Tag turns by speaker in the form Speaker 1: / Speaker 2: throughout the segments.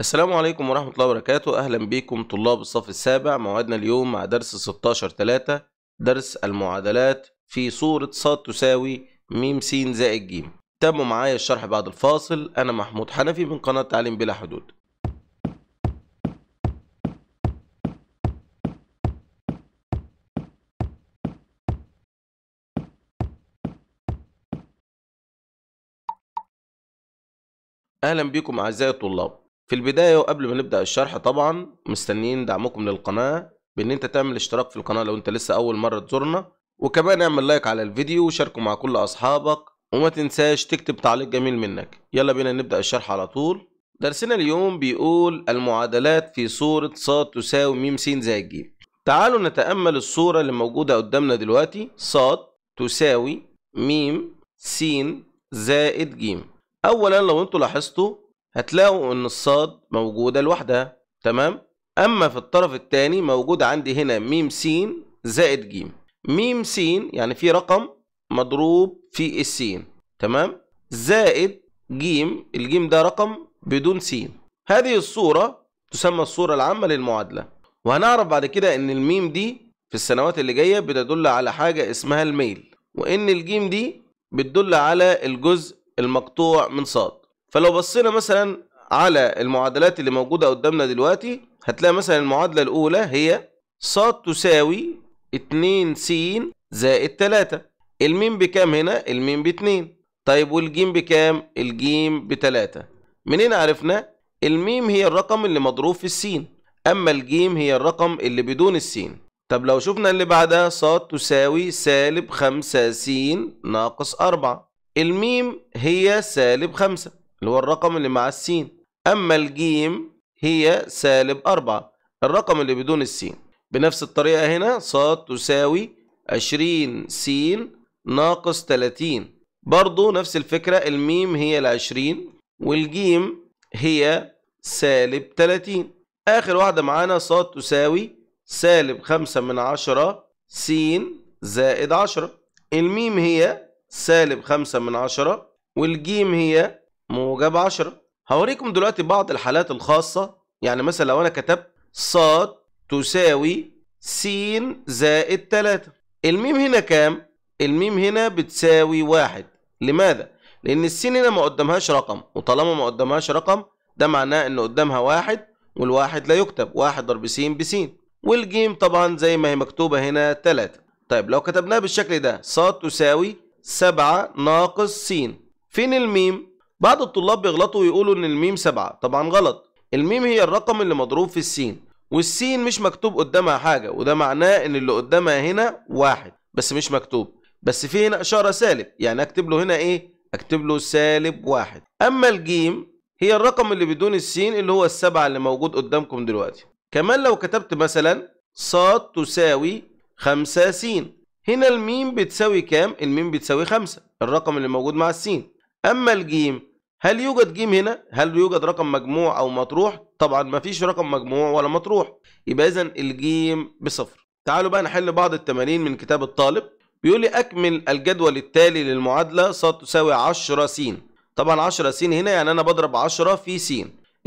Speaker 1: السلام عليكم ورحمة الله وبركاته أهلا بكم طلاب الصف السابع موعدنا اليوم مع درس 16 3 درس المعادلات في صورة ص تساوي م س زائد ج تابعوا معايا الشرح بعد الفاصل أنا محمود حنفي من قناة تعليم بلا حدود أهلا بكم أعزائي الطلاب في البداية وقبل ما نبدأ الشرح طبعا مستنيين دعمكم للقناة بان انت تعمل اشتراك في القناة لو انت لسه اول مرة تزورنا وكمان اعمل لايك على الفيديو وشاركه مع كل اصحابك وما تنساش تكتب تعليق جميل منك يلا بينا نبدأ الشرح على طول درسنا اليوم بيقول المعادلات في صورة ص تساوي م س زائد ج تعالوا نتأمل الصورة اللي موجودة قدامنا دلوقتي ص تساوي م س زائد ج أولا لو انتوا لاحظتوا هتلاقوا ان الصاد موجودة لوحدها تمام اما في الطرف الثاني موجود عندي هنا ميم س زائد ج ميم س يعني في رقم مضروب في السين تمام زائد ج الجيم ده رقم بدون س هذه الصورة تسمى الصورة العامة للمعادلة وهنعرف بعد كده ان الميم دي في السنوات اللي جاية بتدل على حاجة اسمها الميل وان الجيم دي بتدل على الجزء المقطوع من صاد فلو بصينا مثلا على المعادلات اللي موجودة قدامنا دلوقتي هتلاقي مثلا المعادلة الأولى هي ص تساوي 2 س زائد 3 الميم بكام هنا؟ الميم ب 2 طيب والجيم بكام؟ الجيم بتلاتة منين عرفنا؟ الميم هي الرقم اللي مضروب في السين أما الجيم هي الرقم اللي بدون السين طب لو شفنا اللي بعدها ص تساوي سالب 5 س ناقص 4 الميم هي سالب 5 اللي هو الرقم اللي مع السين أما الجيم هي سالب أربعة الرقم اللي بدون السين بنفس الطريقة هنا ص تساوي 20 س ناقص 30 برضو نفس الفكرة الميم هي العشرين والجيم هي سالب 30 آخر واحدة معانا ص تساوي سالب 5 من 10 س زائد 10 الميم هي سالب 5 من 10 والجيم هي موجب 10 هوريكم دلوقتي بعض الحالات الخاصة يعني مثلا لو أنا كتبت ص تساوي س زائد 3 الميم هنا كام؟ الميم هنا بتساوي واحد لماذا؟ لأن السين هنا ما قدامهاش رقم وطالما ما قدامهاش رقم ده معناه إن قدامها واحد والواحد لا يكتب واحد ضرب س بس والجيم طبعا زي ما هي مكتوبة هنا 3 طيب لو كتبناها بالشكل ده ص تساوي 7 ناقص س فين الميم؟ بعض الطلاب بيغلطوا ويقولوا ان الميم سبعة طبعا غلط الميم هي الرقم اللي مضروب في السين والسين مش مكتوب قدامها حاجة وده معناه ان اللي قدامها هنا واحد بس مش مكتوب بس في هنا اشارة سالب يعني اكتب له هنا ايه اكتب له سالب واحد اما الجيم هي الرقم اللي بدون السين اللي هو السبعة اللي موجود قدامكم دلوقتي كمان لو كتبت مثلا صاد تساوي خمسة سين هنا الميم بتساوي كام الميم بتساوي خمسة الرقم اللي موجود مع السين اما الجيم هل يوجد جيم هنا هل يوجد رقم مجموع او مطروح طبعا ما فيش رقم مجموع ولا مطروح يبقى اذا الجيم بصفر تعالوا بقى نحل بعض التمارين من كتاب الطالب بيقول لي اكمل الجدول التالي للمعادله ص تساوي 10 س طبعا 10 س هنا يعني انا بضرب 10 في س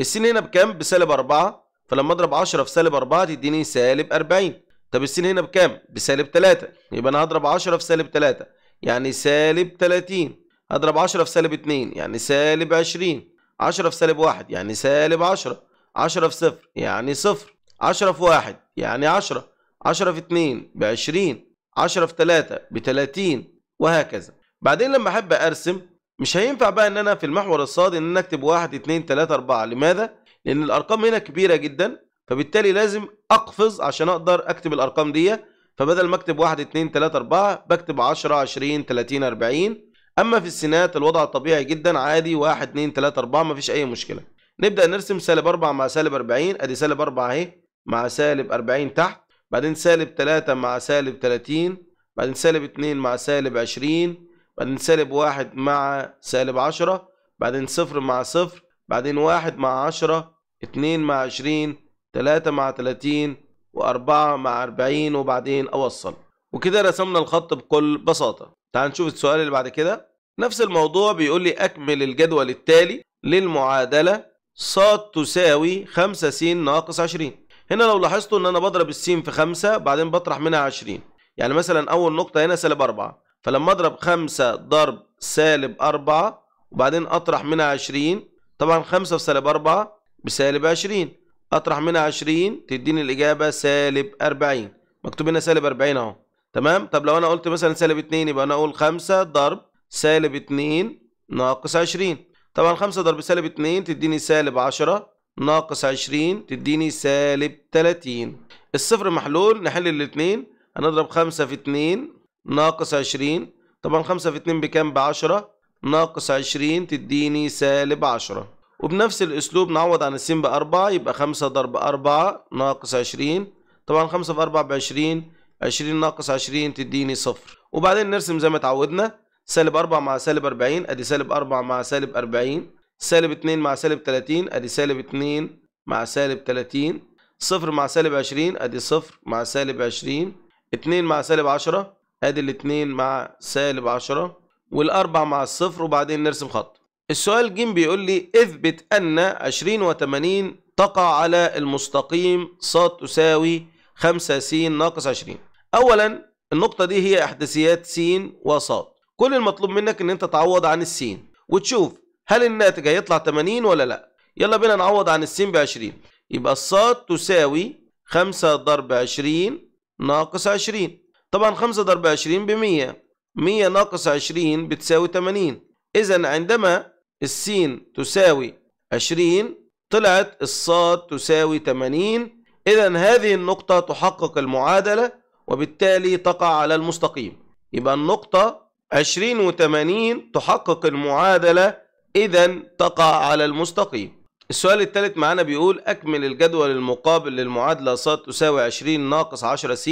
Speaker 1: السين هنا بكام بسالب 4 فلما اضرب 10 في سالب 4 تديني سالب 40 طب السين هنا بكام بسالب 3 يبقى انا هضرب 10 في سالب 3 يعني سالب 30 هضرب 10 في سالب 2 يعني سالب 20 10 في سالب 1 يعني سالب 10 10 في 0 يعني 0 10 في 1 يعني 10 10 في 2 ب 20 10 في 3 ب 30 وهكذا بعدين لما احب ارسم مش هينفع بقى ان انا في المحور الصادي ان انا اكتب 1 2 3 4 لماذا؟ لان الارقام هنا كبيره جدا فبالتالي لازم اقفز عشان اقدر اكتب الارقام دي فبدل ما اكتب 1 2 3 4 بكتب 10 20 30 40 اما في السينات الوضع طبيعي جدا عادي 1 2 3 4 مفيش اي مشكله نبدا نرسم سالب 4 مع سالب 40 ادي سالب 4 اهي مع سالب 40 تحت بعدين سالب 3 مع سالب 30 بعدين سالب 2 مع سالب 20 بعدين سالب 1 مع سالب 10 بعدين 0 مع 0 بعدين 1 مع 10 2 مع 20 3 مع 30 و4 مع 40 وبعدين اوصل وكده رسمنا الخط بكل بساطه تعال نشوف السؤال اللي بعد كده نفس الموضوع بيقول لي أكمل الجدول التالي للمعادلة ص تساوي 5 س ناقص 20 هنا لو لاحظتوا ان انا بضرب السين في 5 بعدين بطرح منها 20 يعني مثلا اول نقطة هنا سالب 4 فلما اضرب 5 ضرب سالب 4 وبعدين اطرح منها 20 طبعا 5 في سالب 4 بسالب 20 اطرح منها 20 تديني الاجابة سالب 40 مكتوب هنا سالب 40 اهو تمام طب لو انا قلت مثلا سالب 2 يبقى انا اقول 5 ضرب سالب 2 ناقص 20 طبعا 5 ضرب سالب 2 تديني سالب 10 ناقص 20 تديني سالب 30 الصفر محلول نحل الاثنين هنضرب 5 في 2 ناقص 20 طبعا 5 في 2 بكام ب 10 ناقص 20 تديني سالب 10 وبنفس الاسلوب نعوض عن السين ب 4 يبقى 5 ضرب 4 ناقص 20 طبعا 5 في 4 ب 20 20 ناقص 20 تديني صفر وبعدين نرسم زي ما اتعودنا سالب 4 مع سالب 40 ادي سالب 4 مع سالب 40 سالب 2 مع سالب 30 ادي سالب 2 مع سالب 30 صفر مع سالب 20 ادي صفر مع سالب 20 2 مع سالب 10 ادي الاثنين مع سالب 10 والاربع مع الصفر وبعدين نرسم خط السؤال جيم بيقول لي اثبت ان 20 و80 تقع على المستقيم ص تساوي 5 س ناقص 20 اولا النقطة دي هي احداثيات س وص كل المطلوب منك ان انت تعوض عن السين وتشوف هل الناتج هيطلع 80 ولا لا يلا بينا نعوض عن السين ب 20 يبقى الصاد تساوي 5 ضرب 20 ناقص 20 طبعا 5 ضرب 20 ب 100 100 ناقص 20 بتساوي 80 اذا عندما السين تساوي 20 طلعت الصاد تساوي 80 إذا هذه النقطة تحقق المعادلة وبالتالي تقع على المستقيم يبقى النقطة 20 و80 تحقق المعادلة إذا تقع على المستقيم السؤال الثالث معانا بيقول أكمل الجدول المقابل للمعادلة ص تساوي 20 ناقص 10 س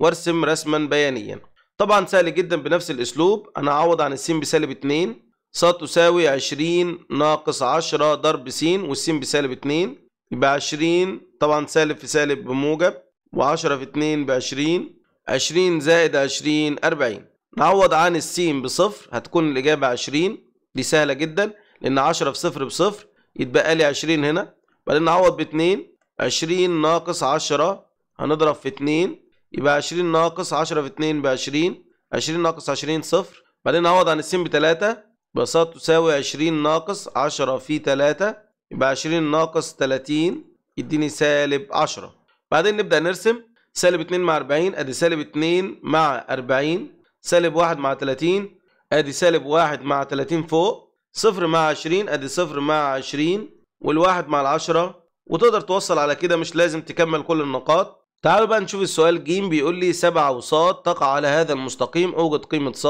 Speaker 1: وارسم رسما بيانيا طبعا سهل جدا بنفس الأسلوب أنا أعوض عن السين بسالب 2 ص تساوي 20 ناقص 10 ضرب س والسين بسالب 2 يبقى 20 طبعا سالب في سالب بموجب و10 في 2 ب 20 20 زائد 20 40 نعوض عن السين بصفر هتكون الإجابة 20 دي سهلة جدا لأن 10 في صفر بصفر يتبقى لي 20 هنا بعدين نعوض ب 2 20 ناقص 10 هنضرب في 2 يبقى 20 ناقص 10 في 2 ب 20 20 ناقص 20 صفر بعدين نعوض عن السين ب 3 بساط تساوي 20 ناقص 10 في 3 يبقى 20 ناقص 30 يديني سالب 10 بعدين نبدأ نرسم سالب 2 مع 40 ادي سالب 2 مع 40 سالب 1 مع 30 ادي سالب 1 مع 30 فوق 0 مع 20 ادي 0 مع 20 والواحد مع العشرة وتقدر توصل على كده مش لازم تكمل كل النقاط تعالوا بقى نشوف السؤال ج بيقول لي 7 وص تقع على هذا المستقيم اوجد قيمة ص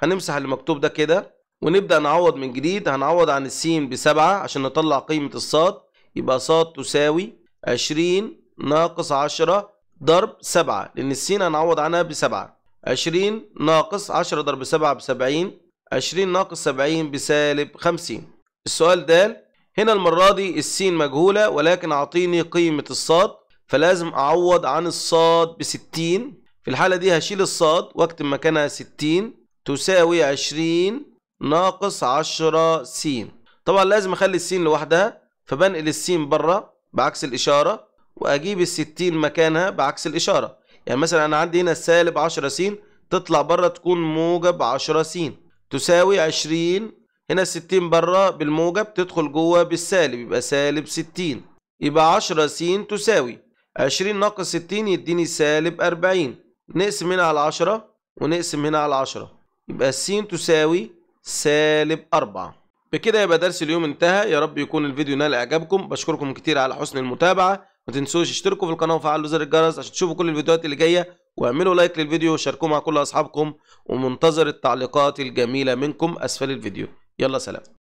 Speaker 1: هنمسح اللي مكتوب ده كده ونبدأ نعوض من جديد هنعوض عن السين بسبعة عشان نطلع قيمة الصاد يبقى صاد تساوي عشرين ناقص عشرة ضرب سبعة لأن السين هنعوض عنها بسبعة عشرين ناقص عشرة ضرب سبعة بسبعين عشرين ناقص سبعين بسالب خمسين السؤال دال هنا المرة دي السين مجهولة ولكن أعطيني قيمة الصاد فلازم أعوض عن الصاد بستين في الحالة دي هشيل الصاد واكتب مكانها ستين تساوي عشرين ناقص 10 س طبعا لازم اخلي السين لوحدها فبنقل السين بره بعكس الاشاره واجيب ال60 مكانها بعكس الاشاره يعني مثلا انا عندي هنا سالب 10 س تطلع بره تكون موجب 10 س تساوي 20 هنا ال60 بره بالموجب تدخل جوه بالسالب يبقى سالب 60 يبقى 10 س تساوي 20 ناقص 60 يديني سالب 40 نقسم هنا على 10 ونقسم هنا على 10 يبقى السين تساوي سالب 4 بكده يبقى درس اليوم انتهى يا رب يكون الفيديو نال اعجابكم بشكركم كتير على حسن المتابعه ما تنسوش تشتركوا في القناه وفعلوا زر الجرس عشان تشوفوا كل الفيديوهات اللي جايه واعملوا لايك للفيديو وشاركوه مع كل اصحابكم ومنتظر التعليقات الجميله منكم اسفل الفيديو يلا سلام